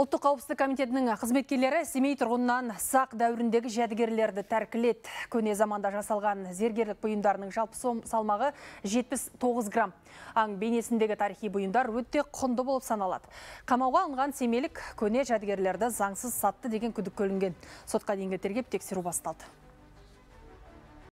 Ұлттық қауіпсіздік комитетінің қызметкерлері семей тұрғыннан сақ дәуіріндегі жәдігерлерді тәркілет. Көне заманда жасалған зергерлік бұйымдарының жалпы салмағы 79 грамм. Аң бейнесіндегі тарихи бұйымдар өте құнды болып саналады. Қамауға алынған семейлік көне жәдігерлерді заңсыз сатты деген күдік көлінген. Сотқа дейінгі тергеп тексеру басталды.